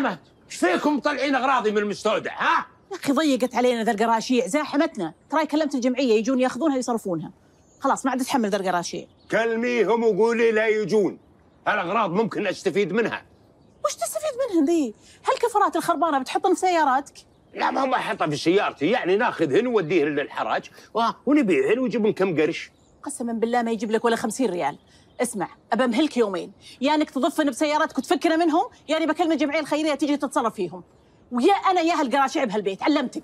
سلامة ايش فيكم طالعين اغراضي من المستودع ها؟ يا اخي ضيقت علينا ذا القراشيع زاحمتنا تراي كلمت الجمعيه يجون ياخذونها ويصرفونها خلاص ما عاد اتحمل ذا القراشيع كلميهم وقولي لا يجون هالاغراض ممكن استفيد منها وش تستفيد منها ذي؟ هالكفرات الخربانه بتحطن في سياراتك؟ لا ما هم احطها في سيارتي يعني ناخذهن ونوديهن للحراج ونبيعهن ويجيبن كم قرش قسما بالله ما يجيب لك ولا خمسين ريال اسمع ابى امهلك يومين يا يعني انك تضفن بسيارتك وتفكنا منهم يا يعني بكلمه جمعيه الخيريه تيجي تتصرف فيهم ويا انا يا هالقراشع بهالبيت علمتك